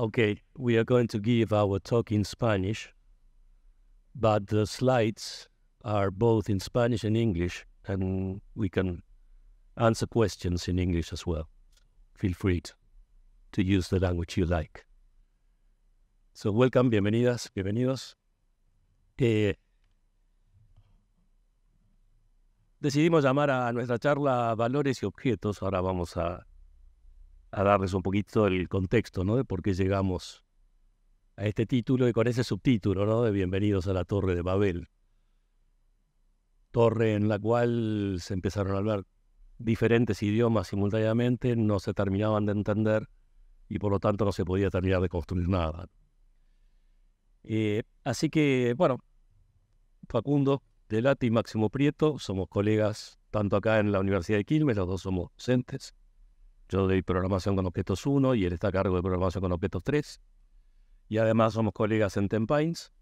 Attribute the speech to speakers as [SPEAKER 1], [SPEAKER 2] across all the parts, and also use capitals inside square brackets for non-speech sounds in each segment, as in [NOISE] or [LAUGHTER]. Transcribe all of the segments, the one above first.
[SPEAKER 1] Okay, we are going to give our talk in Spanish, but the slides are both in Spanish and English, and we can answer questions in English as well. Feel free to, use the language you like. So, welcome, bienvenidas, bienvenidos. Eh, decidimos llamar a nuestra charla Valores y Objetos. Ahora vamos a a darles un poquito el contexto, ¿no? De por qué llegamos a este título y con ese subtítulo, ¿no? De Bienvenidos a la Torre de Babel. Torre en la cual se empezaron a hablar diferentes idiomas simultáneamente, no se terminaban de entender y por lo tanto no se podía terminar de construir nada. Eh, así que, bueno, Facundo Delati y Máximo Prieto somos colegas tanto acá en la Universidad de Quilmes, los dos somos docentes, yo doy programación con objetos 1 y él está a cargo de programación con objetos 3. Y además somos colegas en Tempines.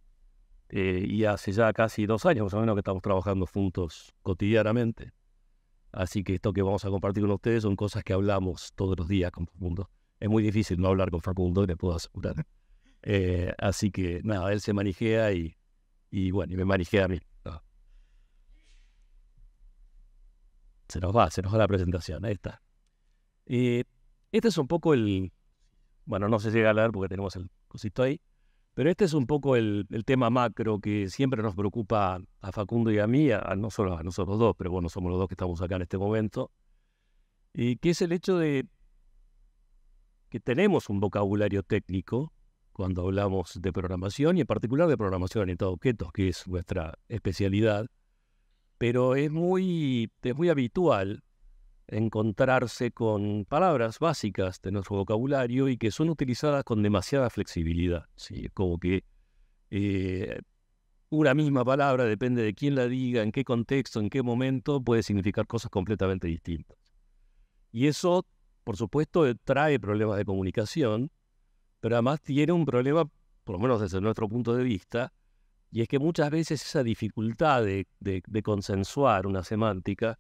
[SPEAKER 1] Eh, y hace ya casi dos años más o menos que estamos trabajando juntos cotidianamente. Así que esto que vamos a compartir con ustedes son cosas que hablamos todos los días con Facundo. Es muy difícil no hablar con Facundo, le puedo asegurar. [LAUGHS] Eh, así que nada, él se manijea y, bueno, y me manijea a mí. Ah. Se nos va, se nos va la presentación, ahí está. Eh, este es un poco el. Bueno, no se llega a hablar porque tenemos el cosito ahí. Pero este es un poco el, tema macro que siempre nos preocupa a Facundo y a mí, no solo a nosotros dos, pero bueno, somos los dos que estamos acá en este momento. Y eh, que es el hecho de que tenemos un vocabulario técnico cuando hablamos de programación y en particular de programación en a objetos, que es nuestra especialidad, pero es muy, es muy habitual encontrarse con palabras básicas de nuestro vocabulario y que son utilizadas con demasiada flexibilidad. Como que eh, una misma palabra, depende de quién la diga, en qué contexto, en qué momento, puede significar cosas completamente distintas. Y eso, por supuesto, eh, trae problemas de comunicación, pero además tiene un problema, por lo menos desde nuestro punto de vista, y es que muchas veces esa dificultad de consensuar una semántica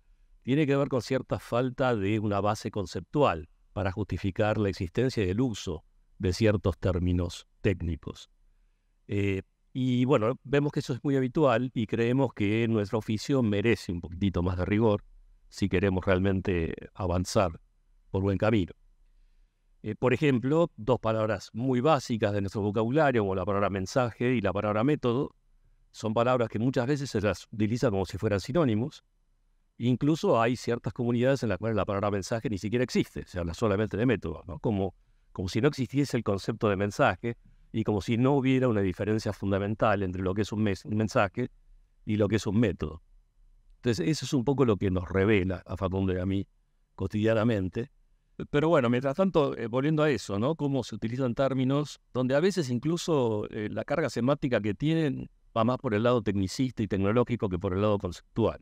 [SPEAKER 1] tiene que ver con cierta falta de una base conceptual para justificar la existencia y el uso de ciertos términos técnicos. Eh, y bueno, vemos que eso es muy habitual y creemos que nuestro oficio merece un poquitito más de rigor si queremos realmente avanzar por buen camino. Eh, por ejemplo, dos palabras muy básicas de nuestro vocabulario, como la palabra mensaje y la palabra método, son palabras que muchas veces se las utilizan como si fueran sinónimos, Incluso hay ciertas comunidades en las cuales la palabra mensaje ni siquiera existe, se habla solamente de método, como, como si no existiese el concepto de mensaje y como si no hubiera una diferencia fundamental entre lo que es un, mensaje y lo que es un método. Entonces, eso es un poco lo que nos revela a Facundo y a mí cotidianamente. Pero bueno, mientras tanto, eh, volviendo a eso, ¿no? Cómo se utilizan términos donde a veces incluso eh, la carga semántica que tienen va más por el lado tecnicista y tecnológico que por el lado conceptual,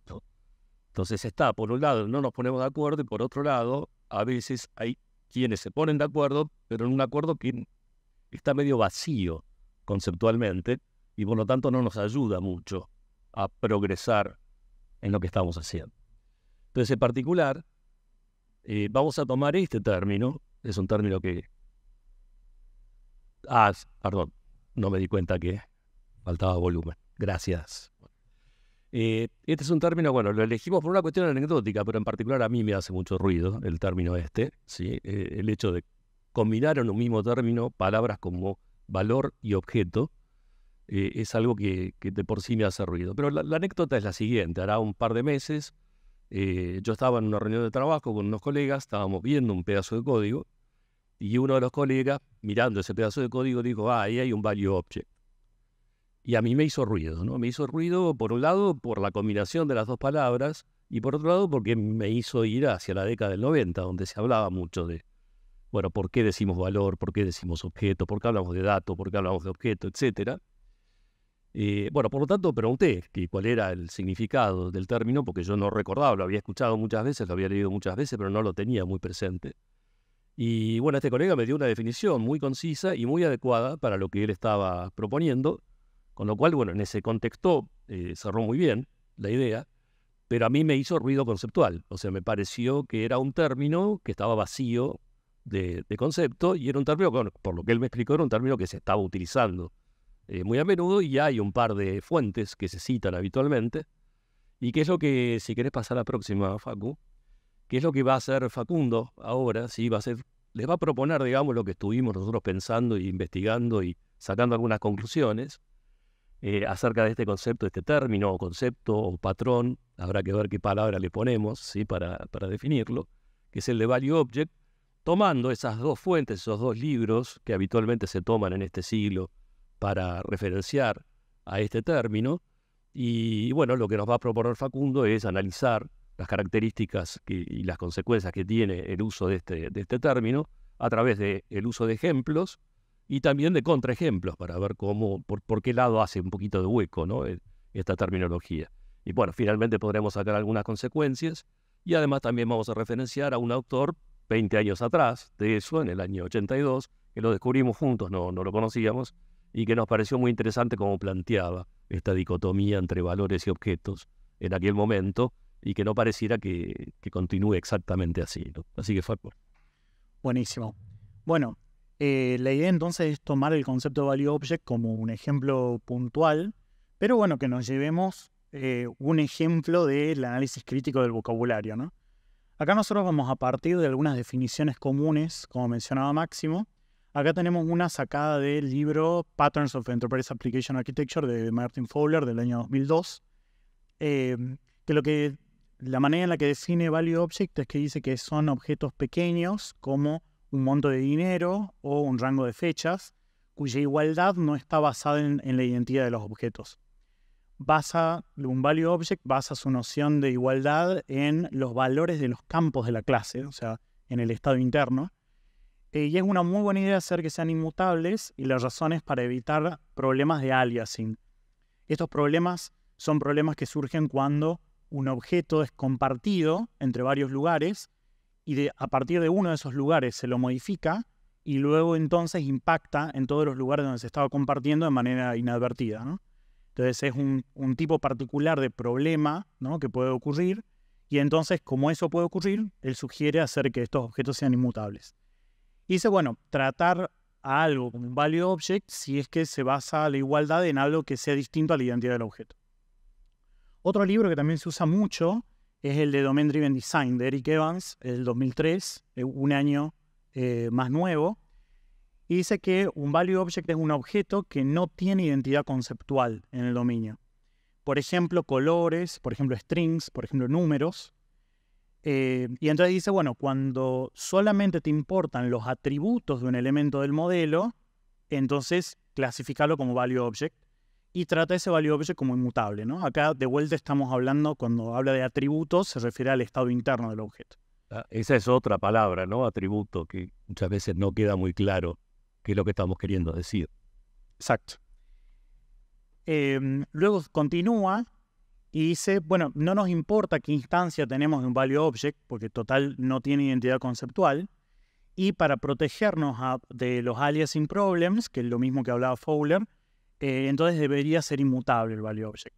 [SPEAKER 1] entonces está, por un lado, no nos ponemos de acuerdo y por otro lado, a veces hay quienes se ponen de acuerdo, pero en un acuerdo que está medio vacío conceptualmente y por lo tanto no nos ayuda mucho a progresar en lo que estamos haciendo. Entonces, en particular, eh, vamos a tomar este término, es un término que... Ah, perdón, no me di cuenta que faltaba volumen. Gracias. Eh, este es un término, bueno, lo elegimos por una cuestión anecdótica, pero en particular a mí me hace mucho ruido el término este, ¿sí? Eh, el hecho de combinar en un mismo término palabras como valor y objeto eh, es algo que, de por sí me hace ruido. Pero la, la anécdota es la siguiente, hará un par de meses yo estaba en una reunión de trabajo con unos colegas, estábamos viendo un pedazo de código y uno de los colegas mirando ese pedazo de código dijo, ah, ahí hay un value object. Y a mí me hizo ruido, ¿no? Me hizo ruido, por un lado, por la combinación de las dos palabras, y por otro lado, porque me hizo ir hacia la década del 90, donde se hablaba mucho de, bueno, ¿por qué decimos valor? ¿Por qué decimos objeto? ¿Por qué hablamos de dato, ¿Por qué hablamos de objeto? Etcétera. Eh, bueno, por lo tanto, pregunté cuál era el significado del término, porque yo no recordaba, lo había escuchado muchas veces, lo había leído muchas veces, pero no lo tenía muy presente. Y bueno, este colega me dio una definición muy concisa y muy adecuada para lo que él estaba proponiendo, con lo cual, bueno, en ese contexto eh, cerró muy bien la idea, pero a mí me hizo ruido conceptual. O sea, me pareció que era un término que estaba vacío de, concepto y era un término, por lo que él me explicó, era un término que se estaba utilizando eh, muy a menudo y ya hay un par de fuentes que se citan habitualmente. Y qué es lo que, si querés pasar a la próxima, Facu, qué es lo que va a hacer Facundo ahora, sí, va a ser, les va a proponer, digamos, lo que estuvimos nosotros pensando e investigando y sacando algunas conclusiones. Eh, acerca de este concepto, este término o concepto o patrón, habrá que ver qué palabra le ponemos para, definirlo, que es el de Value Object, tomando esas dos fuentes, esos dos libros que habitualmente se toman en este siglo para referenciar a este término, y, bueno, lo que nos va a proponer Facundo es analizar las características y las consecuencias que tiene el uso de este, este término a través del uso de ejemplos y también de contraejemplos para ver cómo, por, qué lado hace un poquito de hueco e, esta terminología. Y bueno, finalmente podremos sacar algunas consecuencias y además también vamos a referenciar a un autor 20 años atrás de eso, en el año 82, que lo descubrimos juntos, no, no lo conocíamos, y que nos pareció muy interesante cómo planteaba esta dicotomía entre valores y objetos en aquel momento y que no pareciera que, continúe exactamente así. Así que fue por.
[SPEAKER 2] Buenísimo. Bueno, eh, la idea entonces es tomar el concepto de value object como un ejemplo puntual, pero bueno, que nos llevemos eh, un ejemplo del análisis crítico del vocabulario. Acá nosotros vamos a partir de algunas definiciones comunes, como mencionaba Máximo. Acá tenemos una sacada del libro Patterns of Enterprise Application Architecture de Martin Fowler del año 2002, eh, que lo que la manera en la que define value object es que dice que son objetos pequeños como un monto de dinero o un rango de fechas, cuya igualdad no está basada en, la identidad de los objetos. Basa, un value object basa su noción de igualdad en los valores de los campos de la clase, o sea, en el estado interno. y es una muy buena idea hacer que sean inmutables y las razones para evitar problemas de aliasing. Estos problemas son problemas que surgen cuando un objeto es compartido entre varios lugares y a partir de uno de esos lugares se lo modifica y luego entonces impacta en todos los lugares donde se estaba compartiendo de manera inadvertida. Entonces es un, tipo particular de problema que puede ocurrir y entonces como eso puede ocurrir, él sugiere hacer que estos objetos sean inmutables. Y dice, bueno, tratar a algo como un value object si es que se basa la igualdad en algo que sea distinto a la identidad del objeto. Otro libro que también se usa mucho es el de Domain Driven Design de Eric Evans, el 2003, eh, un año eh, más nuevo. Y dice que un value object es un objeto que no tiene identidad conceptual en el dominio. Por ejemplo, colores, por ejemplo, strings, por ejemplo, números. Eh, y entonces dice, bueno, cuando solamente te importan los atributos de un elemento del modelo, entonces clasificarlo como value object y trata ese value object como inmutable. ¿no? Acá de vuelta estamos hablando, cuando habla de atributos, se refiere al estado interno del objeto.
[SPEAKER 1] Ah, esa es otra palabra, ¿no? Atributo, que muchas veces no queda muy claro qué es lo que estamos queriendo decir. Exacto.
[SPEAKER 2] Em, luego continúa y dice, bueno, no nos importa qué instancia tenemos de un value object, porque total no tiene identidad conceptual, y para protegernos de los aliasing problems, que es lo mismo que hablaba Fowler, eh, entonces debería ser inmutable el value object.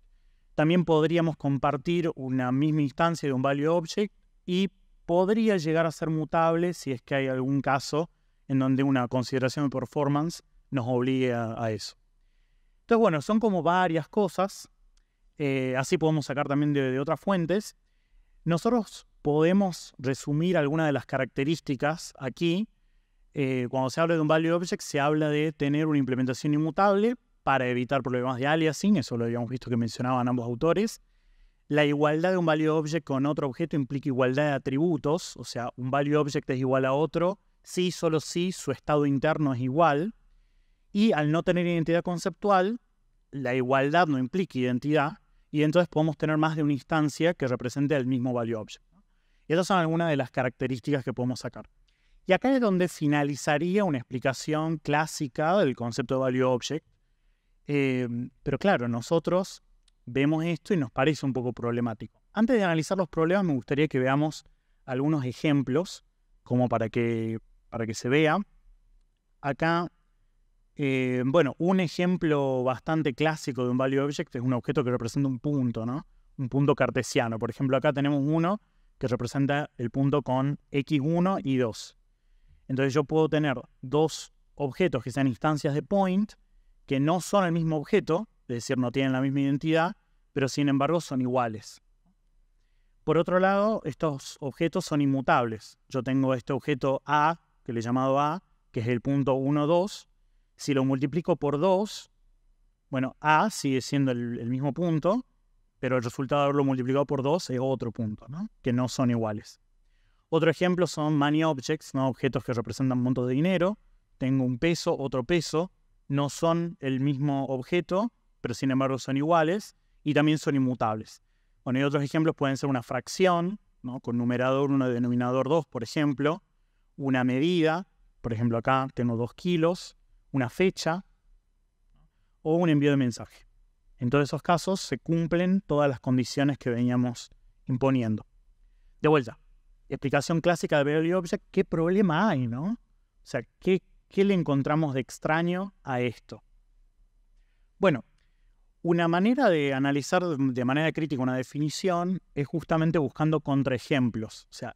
[SPEAKER 2] También podríamos compartir una misma instancia de un value object y podría llegar a ser mutable si es que hay algún caso en donde una consideración de performance nos obligue a, eso. Entonces, bueno, son como varias cosas. Eh, así podemos sacar también de, otras fuentes. Nosotros podemos resumir algunas de las características aquí. Eh, cuando se habla de un value object, se habla de tener una implementación inmutable, para evitar problemas de aliasing, eso lo habíamos visto que mencionaban ambos autores. La igualdad de un value object con otro objeto implica igualdad de atributos, o sea, un value object es igual a otro, sí, solo si su estado interno es igual. Y al no tener identidad conceptual, la igualdad no implica identidad, y entonces podemos tener más de una instancia que represente el mismo value object. Y esas son algunas de las características que podemos sacar. Y acá es donde finalizaría una explicación clásica del concepto de value object, Em, pero claro, nosotros vemos esto y nos parece un poco problemático. Antes de analizar los problemas, me gustaría que veamos algunos ejemplos, como para que, para que se vea. Acá, eh, bueno, un ejemplo bastante clásico de un value object es un objeto que representa un punto, ¿no? Un punto cartesiano. Por ejemplo, acá tenemos uno que representa el punto con x1 y 2. Entonces yo puedo tener dos objetos que sean instancias de point, que no son el mismo objeto, es decir, no tienen la misma identidad, pero sin embargo son iguales. Por otro lado, estos objetos son inmutables. Yo tengo este objeto A, que le he llamado A, que es el punto 1, 2. Si lo multiplico por 2, bueno, A sigue siendo el, mismo punto, pero el resultado de haberlo multiplicado por 2 es otro punto, ¿no? que no son iguales. Otro ejemplo son money objects, ¿no? objetos que representan montos de dinero. Tengo un peso, otro peso, no son el mismo objeto, pero sin embargo son iguales y también son inmutables. Bueno, y otros ejemplos pueden ser una fracción, ¿no? con numerador 1, y denominador 2, por ejemplo, una medida, por ejemplo acá tengo 2 kilos, una fecha o un envío de mensaje. En todos esos casos se cumplen todas las condiciones que veníamos imponiendo. De vuelta, explicación clásica de Value Object, ¿qué problema hay, no? O sea, ¿qué, ¿Qué le encontramos de extraño a esto? Bueno, una manera de analizar de manera crítica una definición es justamente buscando contraejemplos, o sea,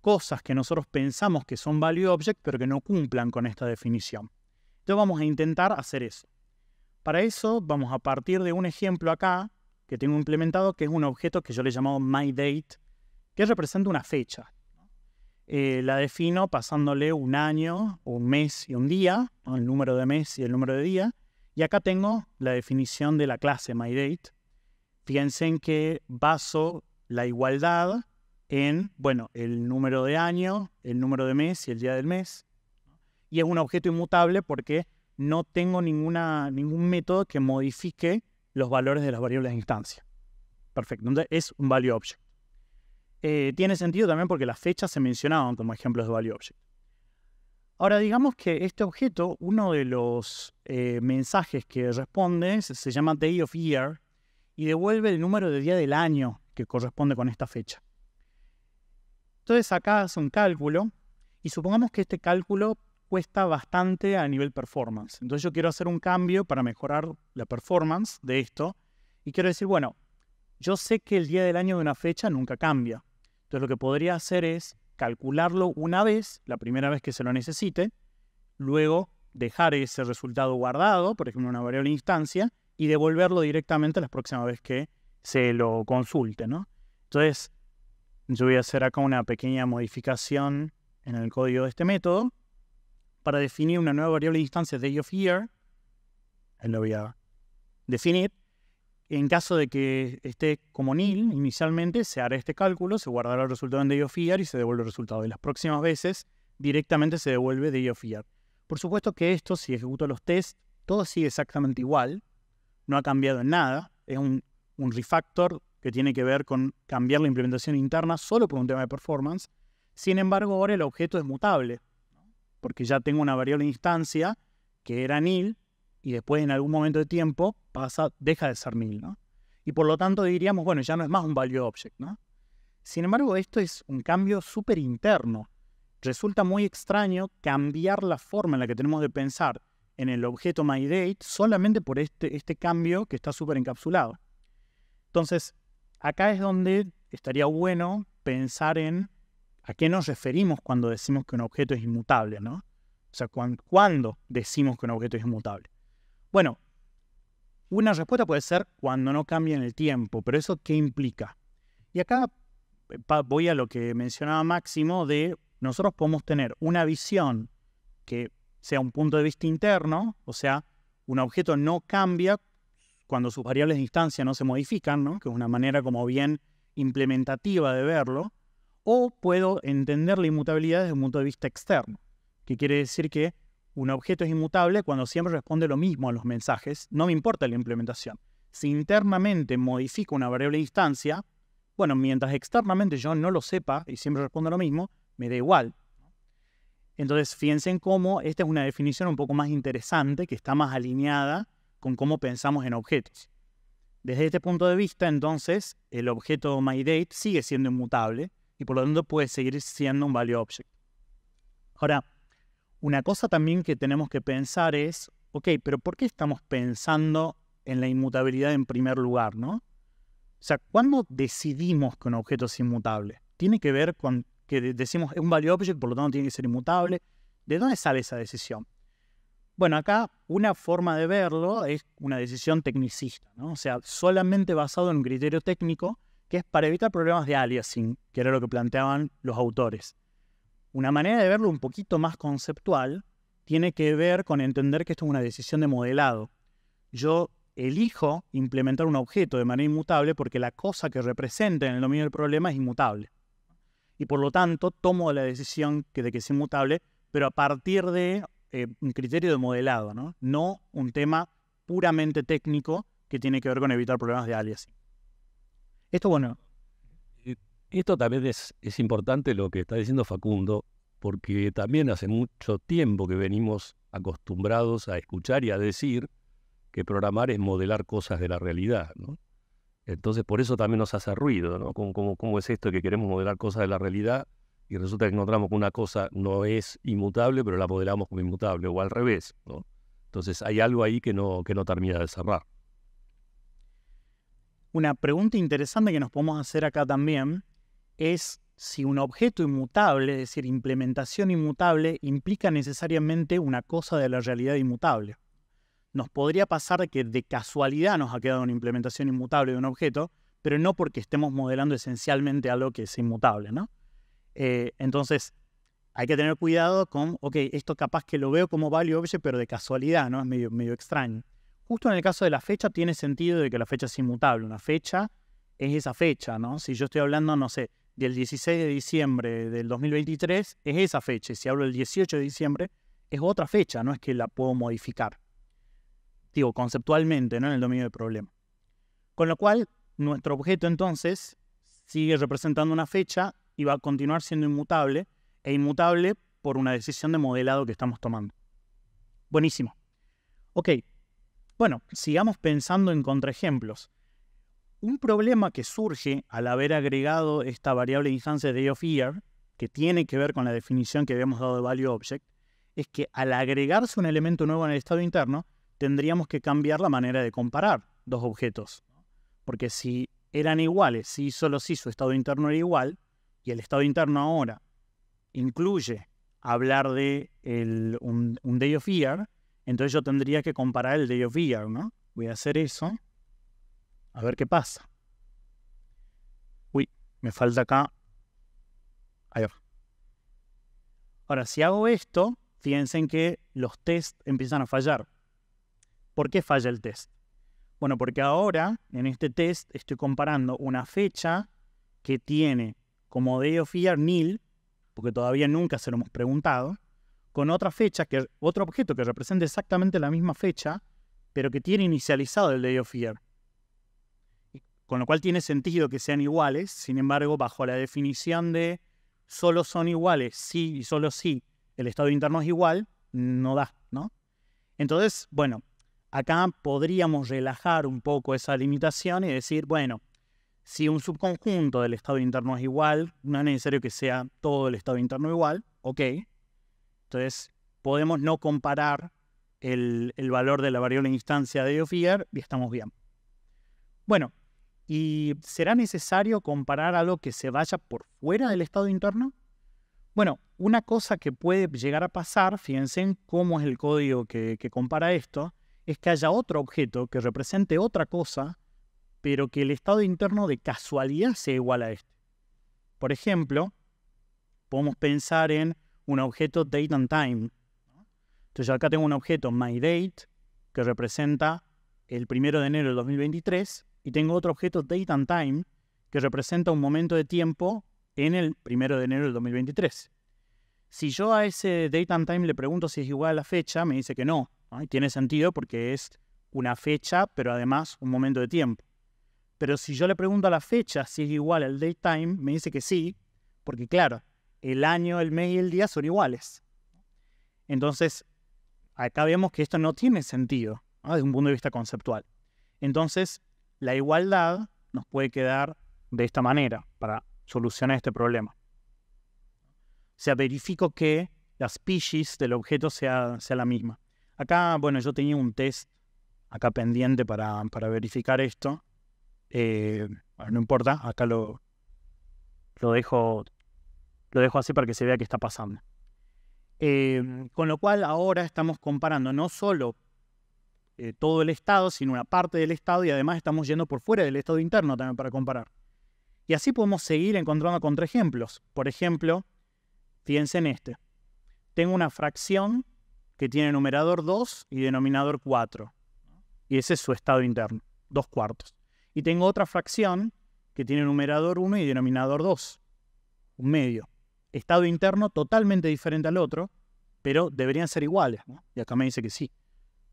[SPEAKER 2] cosas que nosotros pensamos que son value object pero que no cumplan con esta definición. Entonces vamos a intentar hacer eso. Para eso vamos a partir de un ejemplo acá que tengo implementado que es un objeto que yo le he llamado myDate, que representa una fecha. Eh, la defino pasándole un año, un mes y un día, el número de mes y el número de día. Y acá tengo la definición de la clase MyDate. Piensen que baso la igualdad en, bueno, el número de año, el número de mes y el día del mes. Y es un objeto inmutable porque no tengo ninguna, ningún método que modifique los valores de las variables de instancia. Perfecto. Entonces es un value object. Eh, tiene sentido también porque las fechas se mencionaban como ejemplos de value object. Ahora digamos que este objeto, uno de los eh, mensajes que responde se llama day of year y devuelve el número de día del año que corresponde con esta fecha. Entonces acá hace un cálculo y supongamos que este cálculo cuesta bastante a nivel performance. Entonces yo quiero hacer un cambio para mejorar la performance de esto y quiero decir, bueno, yo sé que el día del año de una fecha nunca cambia. Entonces lo que podría hacer es calcularlo una vez, la primera vez que se lo necesite, luego dejar ese resultado guardado, por ejemplo, una variable instancia, y devolverlo directamente la próxima vez que se lo consulte, ¿no? Entonces, yo voy a hacer acá una pequeña modificación en el código de este método para definir una nueva variable de instancia, de of year. Ahí lo voy a definir. En caso de que esté como nil inicialmente, se hará este cálculo, se guardará el resultado en DioFiar y se devuelve el resultado. Y las próximas veces directamente se devuelve DioFiar. Por supuesto que esto, si ejecuto los tests, todo sigue exactamente igual, no ha cambiado en nada, es un, un refactor que tiene que ver con cambiar la implementación interna solo por un tema de performance. Sin embargo, ahora el objeto es mutable, porque ya tengo una variable instancia que era nil y después en algún momento de tiempo pasa, deja de ser 1000. ¿no? Y por lo tanto diríamos, bueno, ya no es más un value object, ¿no? Sin embargo, esto es un cambio súper interno. Resulta muy extraño cambiar la forma en la que tenemos de pensar en el objeto MyDate solamente por este, este cambio que está súper encapsulado. Entonces, acá es donde estaría bueno pensar en a qué nos referimos cuando decimos que un objeto es inmutable, ¿no? O sea, cuándo decimos que un objeto es inmutable. Bueno, una respuesta puede ser cuando no cambia en el tiempo, pero ¿eso qué implica? Y acá eh, voy a lo que mencionaba Máximo de nosotros podemos tener una visión que sea un punto de vista interno, o sea, un objeto no cambia cuando sus variables de instancia no se modifican, que es una manera como bien implementativa de verlo, o puedo entender la inmutabilidad desde un punto de vista externo, que quiere decir que un objeto es inmutable cuando siempre responde lo mismo a los mensajes, no me importa la implementación. Si internamente modifico una variable de instancia, bueno, mientras externamente yo no lo sepa y siempre responda lo mismo, me da igual. Entonces, fíjense en cómo esta es una definición un poco más interesante, que está más alineada con cómo pensamos en objetos. Desde este punto de vista, entonces, el objeto MyDate sigue siendo inmutable y por lo tanto puede seguir siendo un value object. Ahora, una cosa también que tenemos que pensar es, ok, pero ¿por qué estamos pensando en la inmutabilidad en primer lugar, no? O sea, ¿cuándo decidimos que un objeto es inmutable? Tiene que ver con que decimos es un value object, por lo tanto tiene que ser inmutable. ¿De dónde sale esa decisión? Bueno, acá una forma de verlo es una decisión tecnicista, ¿no? O sea, solamente basado en un criterio técnico que es para evitar problemas de aliasing, que era lo que planteaban los autores. Una manera de verlo un poquito más conceptual tiene que ver con entender que esto es una decisión de modelado. Yo elijo implementar un objeto de manera inmutable porque la cosa que representa en el dominio del problema es inmutable. Y por lo tanto tomo la decisión de que es inmutable, pero a partir de eh, un criterio de modelado, ¿no? un tema puramente técnico que tiene que ver con evitar problemas de alias. Esto, bueno,
[SPEAKER 1] esto también es, es importante lo que está diciendo Facundo, porque también hace mucho tiempo que venimos acostumbrados a escuchar y a decir que programar es modelar cosas de la realidad, Entonces, por eso también nos hace ruido, ¿no? ¿Cómo, cómo, es esto que queremos modelar cosas de la realidad y resulta que encontramos que una cosa no es inmutable, pero la modelamos como inmutable, o al revés, ¿no? Entonces, hay algo ahí que no, que no termina de cerrar.
[SPEAKER 2] Una pregunta interesante que nos podemos hacer acá también es si un objeto inmutable, es decir, implementación inmutable, implica necesariamente una cosa de la realidad inmutable. Nos podría pasar que de casualidad nos ha quedado una implementación inmutable de un objeto, pero no porque estemos modelando esencialmente algo que es inmutable, ¿no? Eh, entonces, hay que tener cuidado con, ok, esto capaz que lo veo como value object, pero de casualidad, ¿no? Es medio, medio extraño. Justo en el caso de la fecha tiene sentido de que la fecha es inmutable. Una fecha es esa fecha, ¿no? Si yo estoy hablando, no sé, del 16 de diciembre del 2023 es esa fecha. Si hablo del 18 de diciembre, es otra fecha, no es que la puedo modificar. Digo, conceptualmente, no en el dominio del problema. Con lo cual, nuestro objeto entonces sigue representando una fecha y va a continuar siendo inmutable e inmutable por una decisión de modelado que estamos tomando. Buenísimo. Ok, bueno, sigamos pensando en contraejemplos un problema que surge al haber agregado esta variable instancia de of year, que tiene que ver con la definición que habíamos dado de value object, es que al agregarse un elemento nuevo en el estado interno, tendríamos que cambiar la manera de comparar dos objetos. Porque si eran iguales, si solo si su estado interno era igual, y el estado interno ahora incluye hablar de un, un, day of year, entonces yo tendría que comparar el day of year, ¿no? Voy a hacer eso a ver qué pasa. Uy, me falta acá. Ahí Ahora, si hago esto, fíjense que los tests empiezan a fallar. ¿Por qué falla el test? Bueno, porque ahora en este test estoy comparando una fecha que tiene como day of year nil, porque todavía nunca se lo hemos preguntado, con otra fecha, que, otro objeto que representa exactamente la misma fecha, pero que tiene inicializado el day of year con lo cual tiene sentido que sean iguales, sin embargo, bajo la definición de solo son iguales, sí y solo si el estado interno es igual, no da, ¿no? Entonces, bueno, acá podríamos relajar un poco esa limitación y decir, bueno, si un subconjunto del estado interno es igual, no es necesario que sea todo el estado interno igual, ok. Entonces, podemos no comparar el, valor de la variable instancia de Ophir y estamos bien. Bueno, ¿Y será necesario comparar algo que se vaya por fuera del estado interno? Bueno, una cosa que puede llegar a pasar, fíjense en cómo es el código que, compara esto, es que haya otro objeto que represente otra cosa, pero que el estado interno de casualidad sea igual a este. Por ejemplo, podemos pensar en un objeto date and time. Entonces acá tengo un objeto myDate que representa el primero de enero del 2023 y tengo otro objeto date and time que representa un momento de tiempo en el primero de enero del 2023. Si yo a ese date and time le pregunto si es igual a la fecha, me dice que no. tiene sentido porque es una fecha, pero además un momento de tiempo. Pero si yo le pregunto a la fecha si es igual al date time, me dice que sí, porque claro, el año, el mes y el día son iguales. Entonces, acá vemos que esto no tiene sentido desde un punto de vista conceptual. Entonces, la igualdad nos puede quedar de esta manera para solucionar este problema. O sea, verifico que la species del objeto sea, sea la misma. Acá, bueno, yo tenía un test acá pendiente para, verificar esto. Eh, no importa, acá lo, lo, dejo, lo dejo así para que se vea qué está pasando. Eh, con lo cual ahora estamos comparando no solo eh, todo el Estado, sino una parte del Estado y además estamos yendo por fuera del Estado interno también para comparar. Y así podemos seguir encontrando contraejemplos. Por ejemplo, fíjense en este. Tengo una fracción que tiene numerador 2 y denominador 4. Y ese es su estado interno, dos cuartos. Y tengo otra fracción que tiene numerador 1 y denominador 2, un medio. Estado interno totalmente diferente al otro, pero deberían ser iguales. Y acá me dice que sí.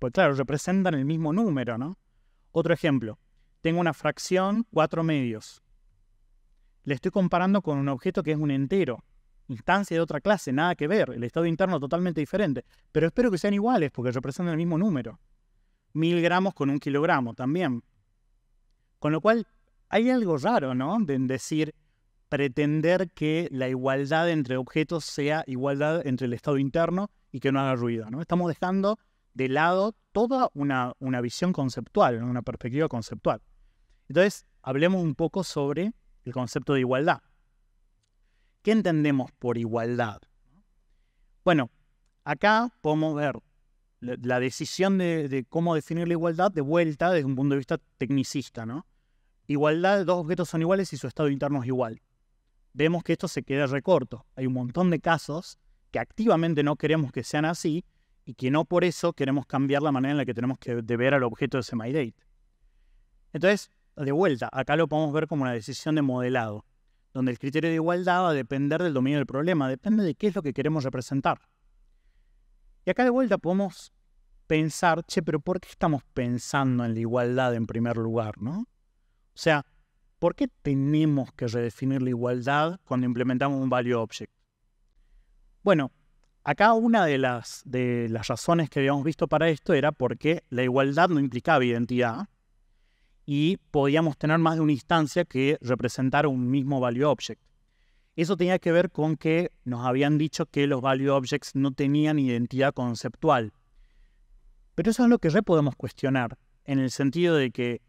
[SPEAKER 2] Pues claro, representan el mismo número, ¿no? Otro ejemplo, tengo una fracción, cuatro medios. Le estoy comparando con un objeto que es un entero, instancia de otra clase, nada que ver, el estado interno totalmente diferente, pero espero que sean iguales porque representan el mismo número. Mil gramos con un kilogramo también. Con lo cual, hay algo raro, ¿no? De decir, pretender que la igualdad entre objetos sea igualdad entre el estado interno y que no haga ruido, ¿no? Estamos dejando de lado toda una, visión conceptual, una perspectiva conceptual. Entonces, hablemos un poco sobre el concepto de igualdad. ¿Qué entendemos por igualdad? Bueno, acá podemos ver la decisión de, cómo definir la igualdad de vuelta desde un punto de vista tecnicista, Igualdad, dos objetos son iguales y su estado interno es igual. Vemos que esto se queda recorto. Hay un montón de casos que activamente no queremos que sean así, y que no por eso queremos cambiar la manera en la que tenemos que de ver al objeto de ese MyDate. Entonces, de vuelta, acá lo podemos ver como una decisión de modelado, donde el criterio de igualdad va a depender del dominio del problema, depende de qué es lo que queremos representar. Y acá de vuelta podemos pensar, che, pero ¿por qué estamos pensando en la igualdad en primer lugar, no? O sea, ¿por qué tenemos que redefinir la igualdad cuando implementamos un value object? Bueno, Acá una de las, razones que habíamos visto para esto era porque la igualdad no implicaba identidad y podíamos tener más de una instancia que representara un mismo value object. Eso tenía que ver con que nos habían dicho que los value objects no tenían identidad conceptual. Pero eso es lo que re podemos cuestionar, en el sentido de que,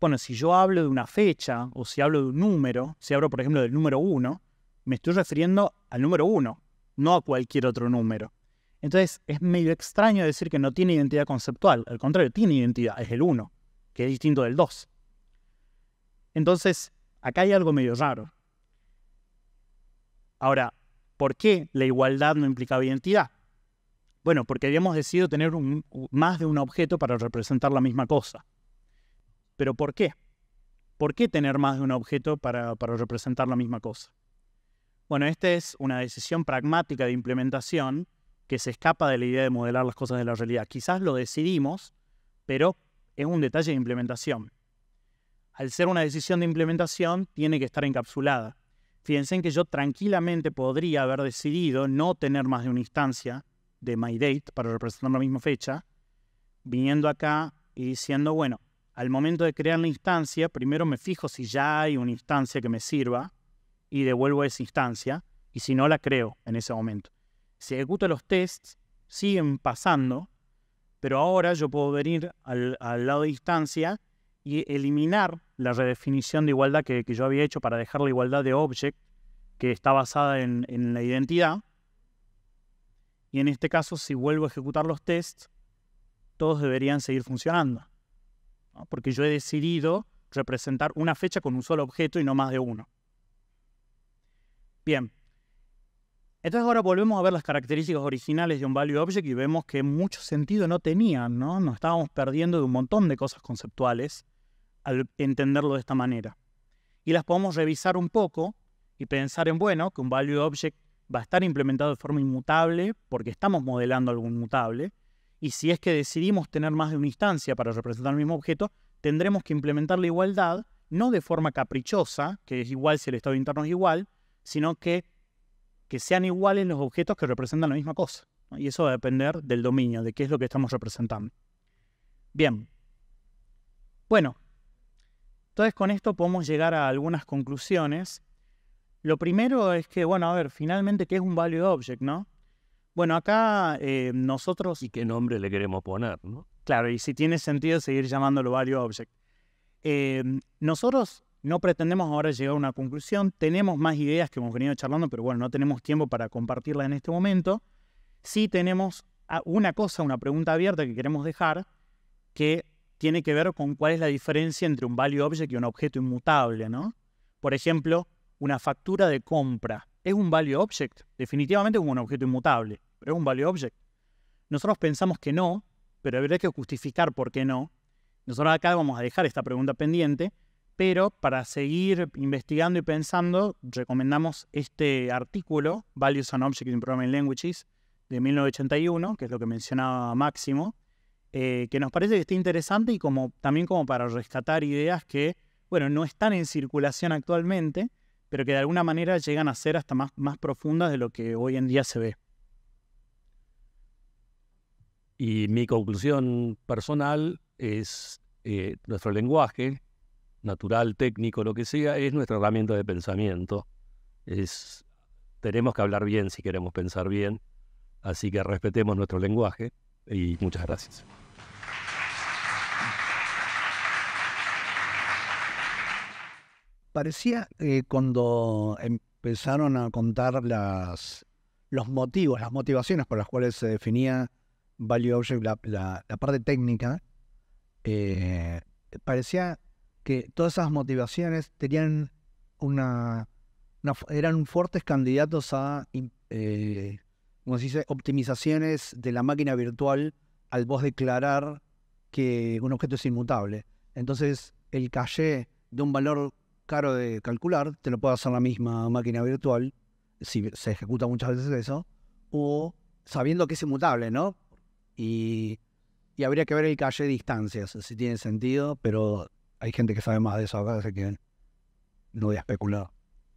[SPEAKER 2] bueno, si yo hablo de una fecha o si hablo de un número, si hablo por ejemplo del número 1, me estoy refiriendo al número 1 no a cualquier otro número. Entonces es medio extraño decir que no tiene identidad conceptual, al contrario, tiene identidad, es el 1, que es distinto del 2. Entonces, acá hay algo medio raro. Ahora, ¿por qué la igualdad no implicaba identidad? Bueno, porque habíamos decidido tener más de un objeto para representar la misma cosa. Pero ¿por qué? ¿Por qué tener más de un objeto para representar la misma cosa? Bueno, esta es una decisión pragmática de implementación que se escapa de la idea de modelar las cosas de la realidad. Quizás lo decidimos, pero es un detalle de implementación. Al ser una decisión de implementación, tiene que estar encapsulada. Fíjense en que yo tranquilamente podría haber decidido no tener más de una instancia de MyDate para representar la misma fecha, viniendo acá y diciendo, bueno, al momento de crear la instancia, primero me fijo si ya hay una instancia que me sirva, y devuelvo esa instancia, y si no la creo en ese momento. Si ejecuto los tests, siguen pasando, pero ahora yo puedo venir al, lado de instancia y eliminar la redefinición de igualdad que, yo había hecho para dejar la igualdad de object, que está basada en, la identidad. Y en este caso, si vuelvo a ejecutar los tests, todos deberían seguir funcionando. Porque yo he decidido representar una fecha con un solo objeto y no más de uno. Bien. Entonces ahora volvemos a ver las características originales de un value object y vemos que mucho sentido no tenían, ¿no? Nos estábamos perdiendo de un montón de cosas conceptuales al entenderlo de esta manera. Y las podemos revisar un poco y pensar en, bueno, que un value object va a estar implementado de forma inmutable porque estamos modelando algo inmutable. Y si es que decidimos tener más de una instancia para representar el mismo objeto, tendremos que implementar la igualdad, no de forma caprichosa, que es igual si el estado interno es igual, sino que, sean iguales los objetos que representan la misma cosa. Y eso va a depender del dominio, de qué es lo que estamos representando. Bien. Bueno, entonces con esto podemos llegar a algunas conclusiones. Lo primero es que, bueno, a ver, finalmente, ¿qué es un value object, no? Bueno, acá eh, nosotros... ¿Y qué nombre le queremos poner, no? Claro, y si tiene sentido seguir llamándolo value object. Eh, nosotros no pretendemos ahora llegar a una conclusión. Tenemos más ideas que hemos venido charlando, pero bueno, no tenemos tiempo para compartirlas en este momento. Sí tenemos una cosa, una pregunta abierta que queremos dejar, que tiene que ver con cuál es la diferencia entre un value object y un objeto inmutable, ¿no? Por ejemplo, una factura de compra. ¿Es un value object? Definitivamente es un objeto inmutable, pero es un value object. Nosotros pensamos que no, pero habría que justificar por qué no. Nosotros acá vamos a dejar esta pregunta pendiente, pero para seguir investigando y pensando, recomendamos este artículo, Values and Objects in Programming Languages, de 1981, que es lo que mencionaba Máximo, eh, que nos parece que está interesante y como, también como para rescatar ideas que, bueno, no están en circulación actualmente, pero que de alguna manera llegan a ser hasta más, más profundas de lo que hoy en día se ve.
[SPEAKER 1] Y mi conclusión personal es eh, nuestro lenguaje, natural, técnico, lo que sea, es nuestra herramienta de pensamiento. Es, tenemos que hablar bien si queremos pensar bien, así que respetemos nuestro lenguaje y muchas gracias. Parecía que eh, cuando
[SPEAKER 2] empezaron a contar las, los motivos, las motivaciones por las cuales se definía Value Object, la, la, parte técnica,
[SPEAKER 3] eh,
[SPEAKER 2] parecía que todas esas motivaciones tenían una, eran fuertes candidatos a, eh, como se dice, optimizaciones de la máquina virtual al vos declarar que un objeto es inmutable. Entonces, el caché de un valor caro de calcular, te lo puede hacer la misma máquina virtual, si se ejecuta muchas veces eso, o sabiendo que es inmutable, ¿no? Y, y habría que ver el caché de distancias, si tiene sentido, pero hay gente que sabe más de eso acá, así que no voy especulado. especular.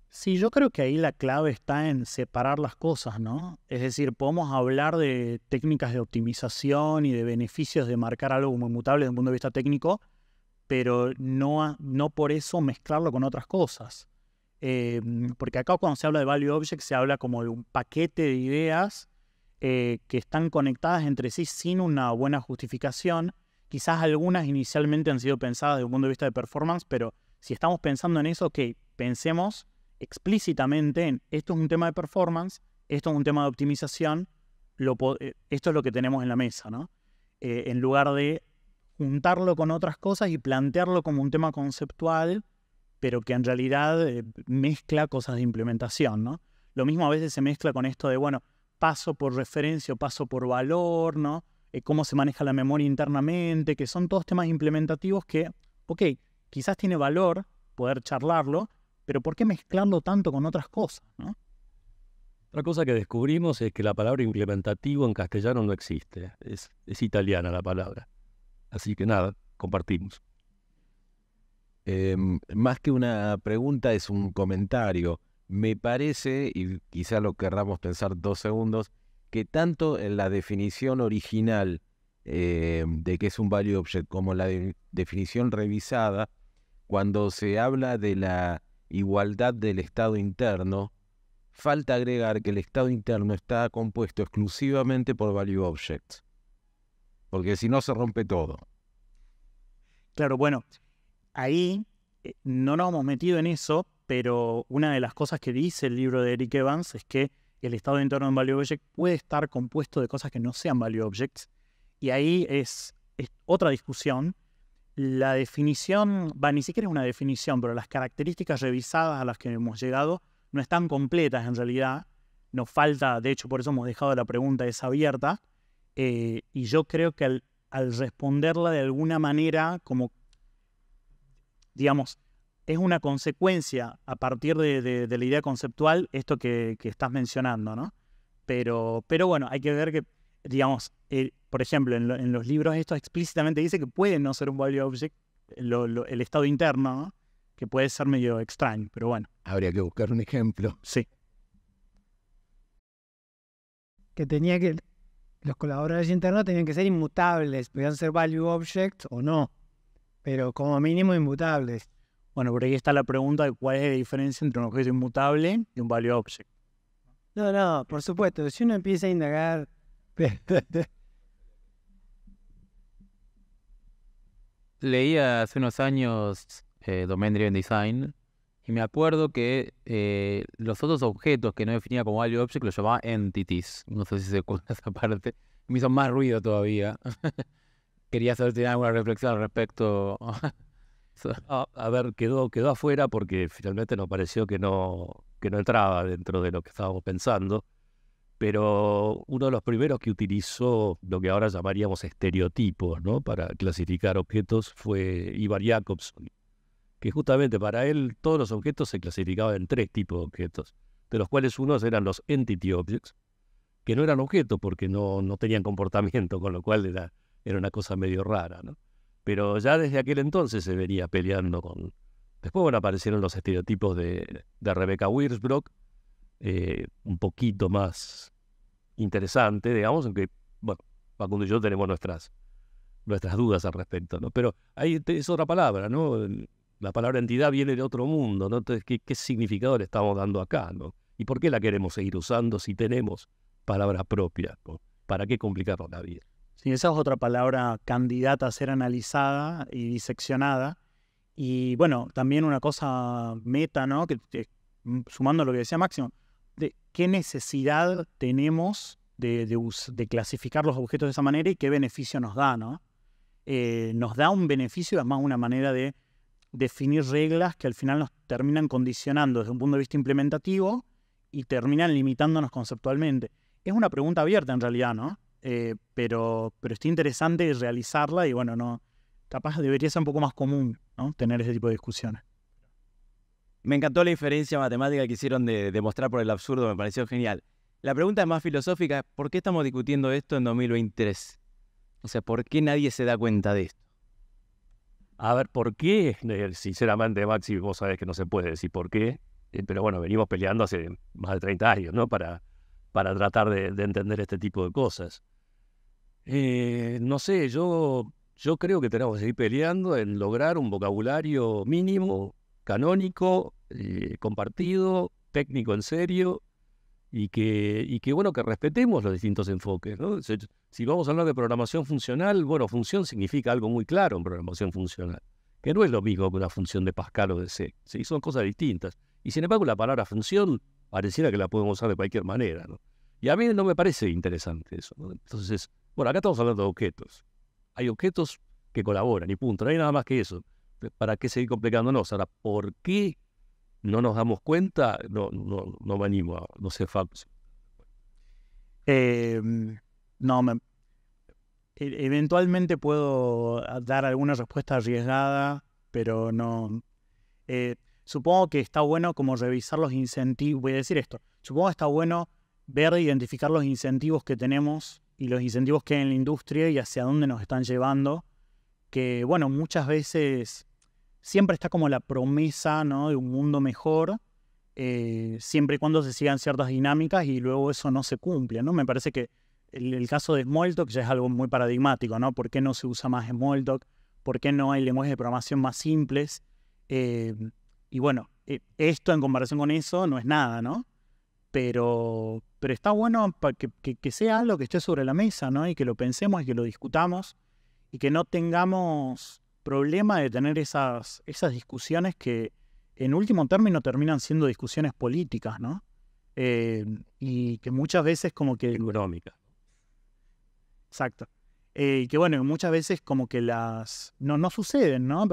[SPEAKER 2] Sí, yo creo que ahí la clave está en separar las cosas, ¿no? Es decir, podemos hablar de técnicas de optimización y de beneficios de marcar algo muy mutable desde un punto de vista técnico, pero no, no por eso mezclarlo con otras cosas. Eh, porque acá cuando se habla de value object se habla como de un paquete de ideas eh, que están conectadas entre sí sin una buena justificación Quizás algunas inicialmente han sido pensadas desde un punto de vista de performance, pero si estamos pensando en eso, ok, pensemos explícitamente en esto es un tema de performance, esto es un tema de optimización, eh, esto es lo que tenemos en la mesa, ¿no? Eh, en lugar de juntarlo con otras cosas y plantearlo como un tema conceptual, pero que en realidad eh, mezcla cosas de implementación, ¿no? Lo mismo a veces se mezcla con esto de, bueno, paso por referencia o paso por valor, ¿no? Eh, cómo se maneja la memoria internamente, que son todos temas implementativos que, ok, quizás tiene valor poder charlarlo, pero ¿por qué mezclarlo tanto con otras cosas?
[SPEAKER 1] Otra cosa que descubrimos es que la palabra implementativo en castellano no existe, es, italiana la palabra. Así que nada, compartimos.
[SPEAKER 3] Em, más que una pregunta es un comentario. Me parece, y quizá lo querramos pensar dos segundos, que tanto en la definición original eh, de que es un value object como la definición revisada, cuando se habla de la igualdad del estado interno, falta agregar que el estado interno está compuesto exclusivamente por value objects, porque si no se rompe todo. Claro,
[SPEAKER 2] bueno, ahí eh, no nos hemos metido en eso, pero una de las cosas que dice el libro de Eric Evans es que el estado interno de un value object puede estar compuesto de cosas que no sean value objects. Y ahí es, otra discusión. La definición, va, ni siquiera es una definición, pero las características revisadas a las que hemos llegado no están completas en realidad. Nos falta, de hecho, por eso hemos dejado la pregunta esa abierta. Eh, y yo creo que al responderla de alguna manera, como, digamos, es una consecuencia a partir de, la idea conceptual esto que, estás mencionando, ¿no? Pero, pero bueno, hay que ver que, digamos, eh, por ejemplo, en, los libros esto explícitamente dice que puede no ser un value object el estado interno, que puede ser medio extraño, pero bueno.
[SPEAKER 3] Habría que buscar un ejemplo. Sí.
[SPEAKER 2] Que tenía que, los colaboradores internos tenían que ser inmutables, podían ser value objects o no, pero como mínimo inmutables. Bueno, por ahí está la pregunta de cuál es la diferencia entre un objeto inmutable y un value object. No, no, por supuesto. Si uno empieza a indagar.
[SPEAKER 3] [LAUGHS] Leía hace unos años eh, Domain Driven Design y me acuerdo que eh, los otros objetos que no definía como value object los llamaba entities. No sé si se cuenta [LAUGHS] esa parte. Me hizo más ruido todavía. [LAUGHS] Quería saber si tenía alguna reflexión al respecto.
[SPEAKER 1] [LAUGHS] [LAUGHS] Ah, a ver, quedó, quedó afuera porque finalmente nos pareció que no, que no entraba dentro de lo que estábamos pensando. Pero uno de los primeros que utilizó lo que ahora llamaríamos estereotipos ¿no? para clasificar objetos fue Ivar Jacobson, que justamente para él todos los objetos se clasificaban en tres tipos de objetos, de los cuales unos eran los entity objects, que no eran objetos porque no, no tenían comportamiento, con lo cual era, era una cosa medio rara. ¿no? Pero ya desde aquel entonces se venía peleando con... Después aparecieron los estereotipos de, Rebecca Wirsbrock, eh, un poquito más interesante, digamos, aunque, bueno, Facundo y yo tenemos nuestras, nuestras dudas al respecto, ¿no? Pero ahí es otra palabra, ¿no? La palabra entidad viene de otro mundo, ¿no? Entonces, ¿qué, significado le estamos dando acá, ¿no? ¿Y por qué la queremos seguir usando si tenemos palabras propias? ¿Para qué complicar la vida?
[SPEAKER 2] Si esa es otra palabra candidata a ser analizada y diseccionada. Y bueno, también una cosa meta, ¿no? Que, mm, sumando lo que decía Máximo, de qué necesidad tenemos de, de, clasificar los objetos de esa manera y qué beneficio nos da, ¿no? Eh, nos da un beneficio, además una manera de definir reglas que al final nos terminan condicionando desde un punto de vista implementativo y terminan limitándonos conceptualmente. Es una pregunta abierta en realidad, ¿no? Eh, pero, pero está interesante realizarla y bueno, no, capaz debería ser un poco más común ¿no? tener ese tipo de discusiones.
[SPEAKER 3] Me encantó la inferencia matemática que hicieron de demostrar por el absurdo, me pareció genial. La pregunta es más filosófica, ¿por qué estamos discutiendo esto en 2023? O sea, ¿por qué nadie se da cuenta de esto? A
[SPEAKER 1] ver, ¿por qué? Eh, sinceramente, Maxi, vos sabés que no se puede decir por qué, eh, pero bueno, venimos peleando hace más de 30 años, ¿no? Para, para tratar de entender este tipo de cosas. Eh, no sé, yo, yo creo que tenemos que ir peleando en lograr un vocabulario mínimo, canónico, eh, compartido, técnico en serio, y que, y que bueno, que respetemos los distintos enfoques. Si, vamos a hablar de programación funcional, bueno, función significa algo muy claro en programación funcional, que no es lo mismo que una función de Pascal o de C, ¿sí? son cosas distintas. Y sin embargo, la palabra función pareciera que la podemos usar de cualquier manera. Y a mí no me parece interesante eso. Entonces, bueno, acá estamos hablando de objetos. Hay objetos que colaboran y punto. No hay nada más que eso. ¿Para qué seguir complicándonos? Ahora, ¿por qué no nos damos cuenta? No, no, no me animo a, no sé, em,
[SPEAKER 2] no, e, eventualmente puedo ah, dar alguna respuesta arriesgada, pero no. Eh, supongo que está bueno como revisar los incentivos. Voy a decir esto. Supongo que está bueno ver e identificar los incentivos que tenemos y los incentivos que hay en la industria y hacia dónde nos están llevando, que bueno, muchas veces siempre está como la promesa de un mundo mejor, eh, siempre y cuando se sigan ciertas dinámicas y luego eso no se cumple, ¿no? Me parece que el, caso de Smalltalk ya es algo muy paradigmático, ¿no? ¿Por qué no se usa más Smalltalk? ¿Por qué no hay lenguajes de programación más simples? Eh, y bueno, eh, esto en comparación con eso no es nada, ¿no? pero, pero está bueno que, que, sea algo que esté sobre la mesa, ¿no? Y que lo pensemos y que lo discutamos y que no tengamos problema de tener esas, esas discusiones que en último término terminan siendo discusiones políticas, ¿no? Eh, y que muchas veces como que... Económica. Exacto. Eh, y que bueno, muchas veces como que las... No, no suceden, ¿no?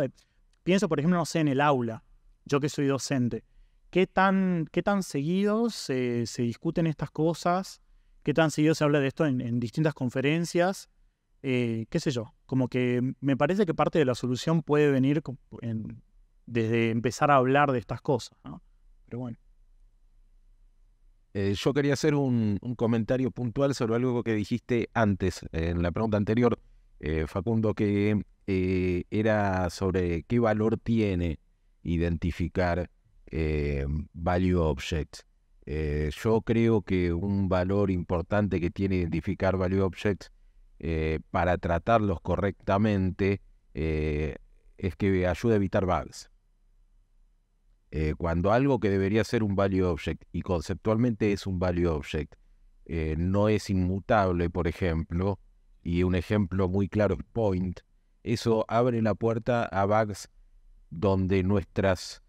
[SPEAKER 2] Pienso, por ejemplo, no sé, en el aula, yo que soy docente ¿Qué tan, qué tan seguido se, discuten estas cosas? ¿Qué tan seguido se habla de esto en, distintas conferencias? Eh, ¿Qué sé yo? Como que me parece que parte de la solución puede venir
[SPEAKER 3] desde empezar a hablar de estas cosas, Pero bueno. Eh, yo quería hacer un, comentario puntual sobre algo que dijiste antes, en la pregunta anterior, eh, Facundo, que era sobre qué valor tiene identificar eh, value object. Eh, yo creo que un valor importante que tiene identificar value objects eh, para tratarlos correctamente es que ayuda a evitar bugs. cuando algo que debería ser un value object y conceptualmente es un value object, no es inmutable, por ejemplo, y un ejemplo muy claro es point, eso abre la puerta a bugs donde nuestras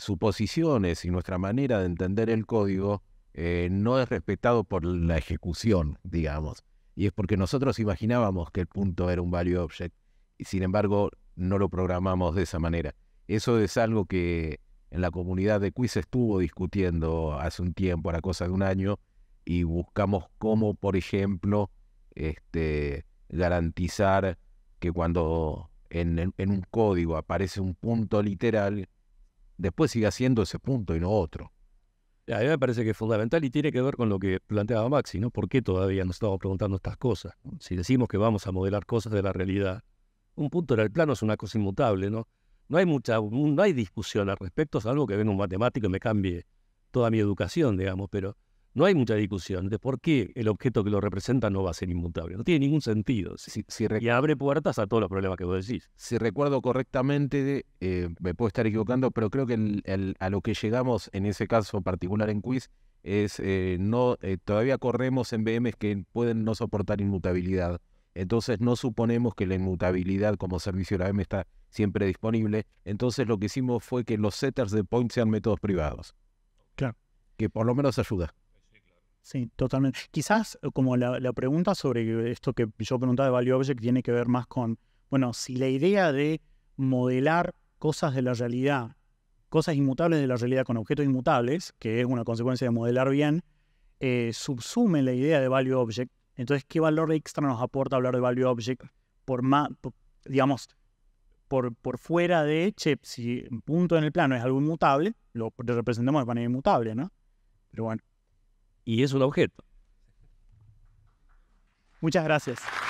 [SPEAKER 3] suposiciones y nuestra manera de entender el código eh, no es respetado por la ejecución, digamos. Y es porque nosotros imaginábamos que el punto era un value object y sin embargo no lo programamos de esa manera. Eso es algo que en la comunidad de Quiz estuvo discutiendo hace un tiempo, la cosa de un año, y buscamos cómo, por ejemplo, este, garantizar que cuando en un código aparece un punto literal, después sigue siendo ese punto y no otro.
[SPEAKER 1] A mí me parece que es fundamental y tiene que ver con lo que planteaba Maxi, ¿no? ¿Por qué todavía nos estamos preguntando estas cosas? Si decimos que vamos a modelar cosas de la realidad, un punto en el plano es una cosa inmutable, ¿no? No hay mucha, no hay discusión al respecto, algo que venga un matemático y me cambie toda mi educación, digamos, pero no hay mucha discusión de por qué el objeto que lo representa no va a ser inmutable.
[SPEAKER 3] No tiene ningún sentido. Si, y abre puertas a todos los problemas que vos decís. Si recuerdo correctamente, eh, me puedo estar equivocando, pero creo que a lo que llegamos en ese caso particular en quiz es eh, no eh, todavía corremos en VMs que pueden no soportar inmutabilidad. Entonces no suponemos que la inmutabilidad como servicio de la VM está siempre disponible. Entonces lo que hicimos fue que los setters de point sean métodos privados. Claro. Que por lo menos ayuda.
[SPEAKER 2] Sí, totalmente. Quizás eh, como la, pregunta sobre esto que yo preguntaba de Value Object tiene que ver más con, bueno, si la idea de modelar cosas de la realidad, cosas inmutables de la realidad con objetos inmutables, que es una consecuencia de modelar bien, eh, subsume la idea de Value Object, entonces, ¿qué valor extra nos aporta hablar de Value Object por más, digamos, por, por fuera de, che, si punto en el plano es algo inmutable, lo representamos de manera inmutable, ¿no?
[SPEAKER 1] Pero bueno y es un objeto.
[SPEAKER 2] Muchas gracias.